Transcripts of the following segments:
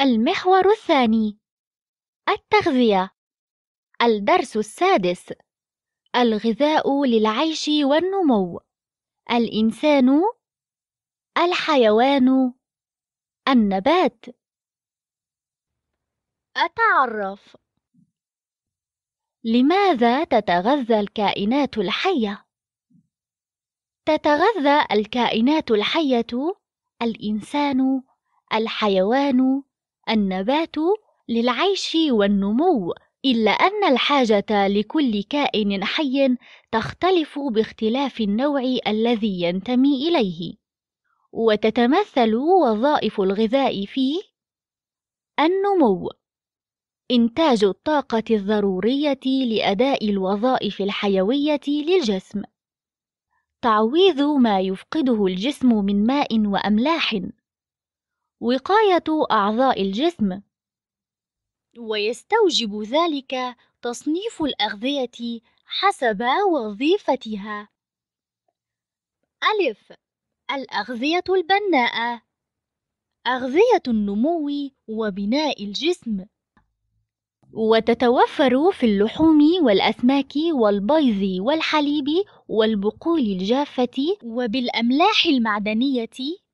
المحور الثاني التغذية الدرس السادس الغذاء للعيش والنمو الإنسان الحيوان النبات أتعرف لماذا تتغذى الكائنات الحية؟ تتغذى الكائنات الحية الإنسان الحيوان النبات للعيش والنمو إلا أن الحاجة لكل كائن حي تختلف باختلاف النوع الذي ينتمي إليه، وتتمثل وظائف الغذاء في النمو، إنتاج الطاقة الضرورية لأداء الوظائف الحيوية للجسم، تعويض ما يفقده الجسم من ماء وأملاح، وقاية أعضاء الجسم ويستوجب ذلك تصنيف الأغذية حسب وظيفتها ألف الأغذية البناءة أغذية النمو وبناء الجسم وتتوفر في اللحوم والأسماك والبيض والحليب والبقول الجافة وبالأملاح المعدنية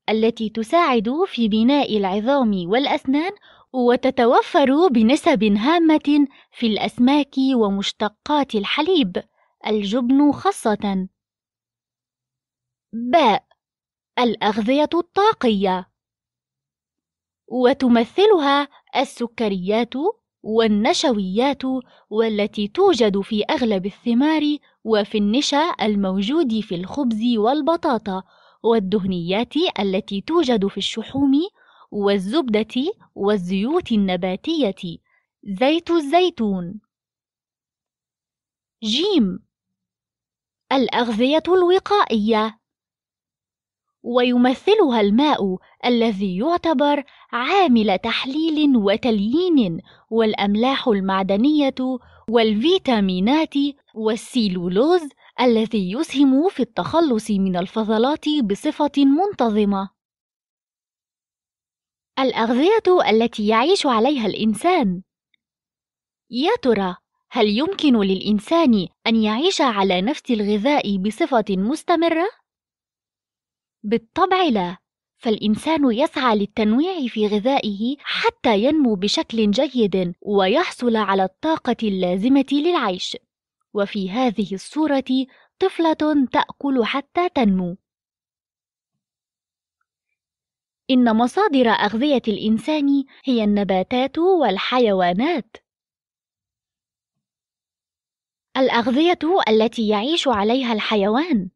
التي تساعد في بناء العظام والأسنان وتتوفر بنسب هامة في الأسماك ومشتقات الحليب الجبن خاصة. باء الأغذية الطاقية وتمثلها السكريات والنشويات والتي توجد في أغلب الثمار وفي النشا الموجود في الخبز والبطاطا والدهنيات التي توجد في الشحوم والزبدة والزيوت النباتية زيت الزيتون جيم الأغذية الوقائية ويمثلها الماء الذي يعتبر عامل تحليل وتليين والأملاح المعدنية والفيتامينات والسيلولوز الذي يسهم في التخلص من الفضلات بصفة منتظمة. الأغذية التي يعيش عليها الإنسان يا ترى هل يمكن للإنسان أن يعيش على نفس الغذاء بصفة مستمرة؟ بالطبع لا، فالإنسان يسعى للتنويع في غذائه حتى ينمو بشكل جيد ويحصل على الطاقة اللازمة للعيش. وفي هذه الصورة طفلة تأكل حتى تنمو. إن مصادر أغذية الإنسان هي النباتات والحيوانات. الأغذية التي يعيش عليها الحيوان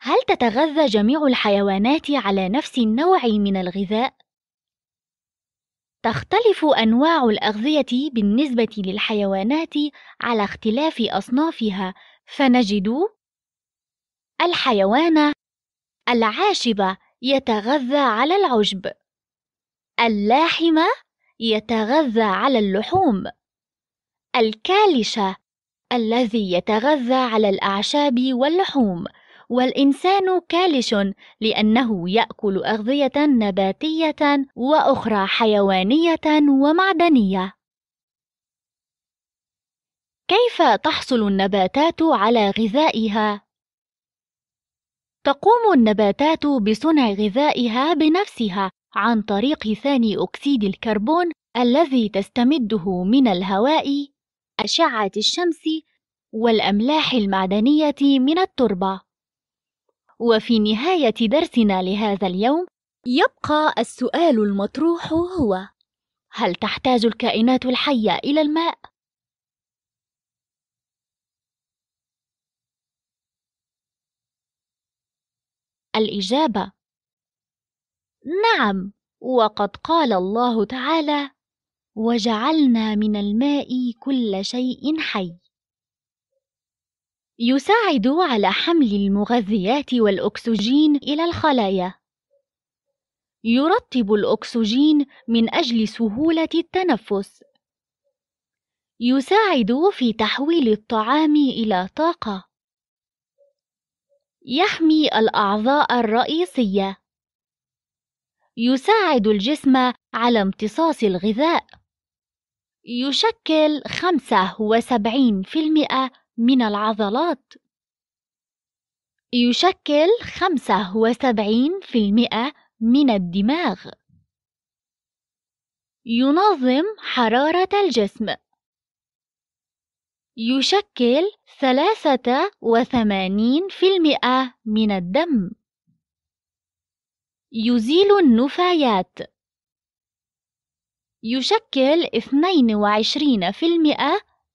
هل تتغذى جميع الحيوانات على نفس النوع من الغذاء؟ تختلف أنواع الأغذية بالنسبة للحيوانات على اختلاف أصنافها، فنجد الحيوان العاشب يتغذى على العشب، اللاحم يتغذى على اللحوم، الكالش الذي يتغذى على الأعشاب واللحوم. والإنسان كالش لأنه يأكل أغذية نباتية وأخرى حيوانية ومعدنية. كيف تحصل النباتات على غذائها؟ تقوم النباتات بصنع غذائها بنفسها عن طريق ثاني أكسيد الكربون الذي تستمده من الهواء، أشعة الشمس، والأملاح المعدنية من التربة. وفي نهاية درسنا لهذا اليوم يبقى السؤال المطروح هو هل تحتاج الكائنات الحية إلى الماء؟ الإجابة نعم وقد قال الله تعالى وجعلنا من الماء كل شيء حي يساعد على حمل المغذيات والأكسجين إلى الخلايا. يرطب الأكسجين من أجل سهولة التنفس. يساعد في تحويل الطعام إلى طاقة. يحمي الأعضاء الرئيسية. يساعد الجسم على امتصاص الغذاء. يشكل 75% من العضلات يشكل 75% من الدماغ ينظم حرارة الجسم يشكل 83% من الدم يزيل النفايات يشكل 22%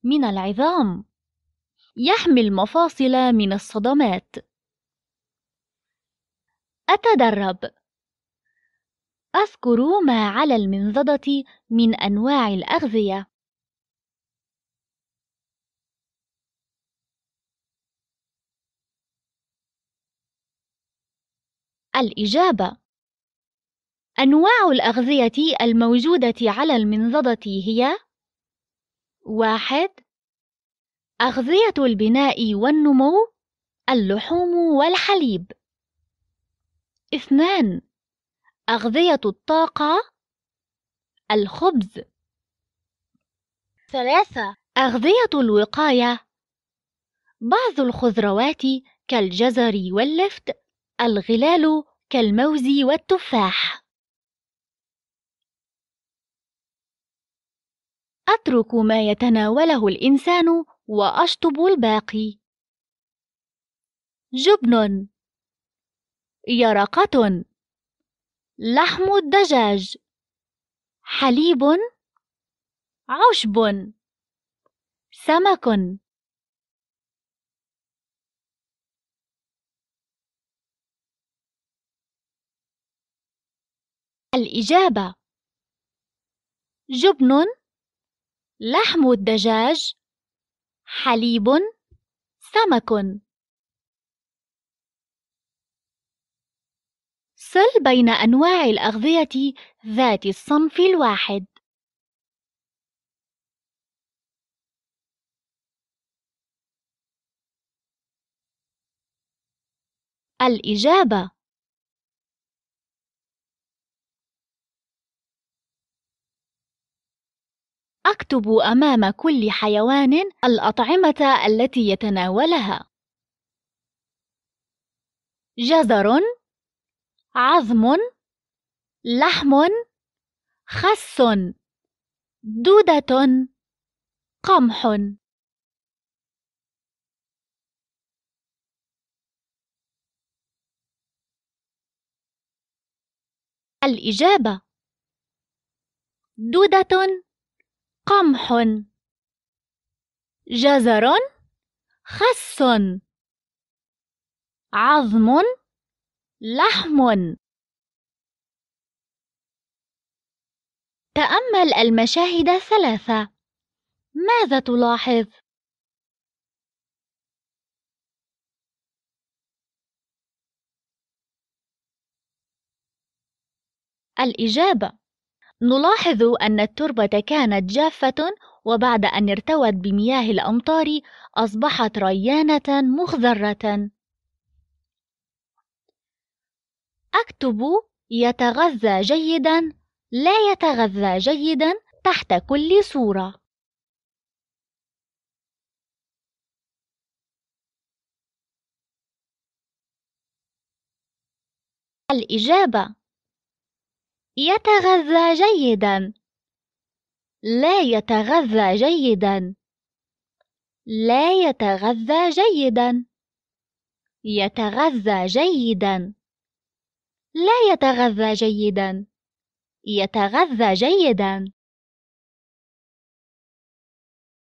من العظام يحمي المفاصل من الصدمات أتدرب أذكر ما على المنضدة من أنواع الأغذية الإجابة أنواع الأغذية الموجودة على المنضدة هي واحد أغذية البناء والنمو اللحوم والحليب. اثنان أغذية الطاقة الخبز. ثلاثة أغذية الوقاية بعض الخضروات كالجزر واللفت، الغلال كالموز والتفاح. أترك ما يتناوله الإنسان وأشطب الباقي جبن يرقة لحم الدجاج حليب عشب سمك الإجابة جبن لحم الدجاج حليب سمك صل بين أنواع الأغذية ذات الصنف الواحد الإجابة أكتب أمام كل حيوان الأطعمة التي يتناولها جزر عظم لحم خس دودة قمح الإجابة دودة قمح جزر خس عظم لحم تأمل المشاهد الثلاثة ماذا تلاحظ؟ الإجابة نلاحظ أن التربة كانت جافة وبعد أن ارتوت بمياه الأمطار أصبحت ريانة مخضرة. أكتب يتغذى جيدا لا يتغذى جيدا تحت كل صورة. الإجابة يتغذى جيدا لا يتغذى جيدا لا يتغذى جيدا يتغذى جيدا لا يتغذى جيدا يتغذى جيدا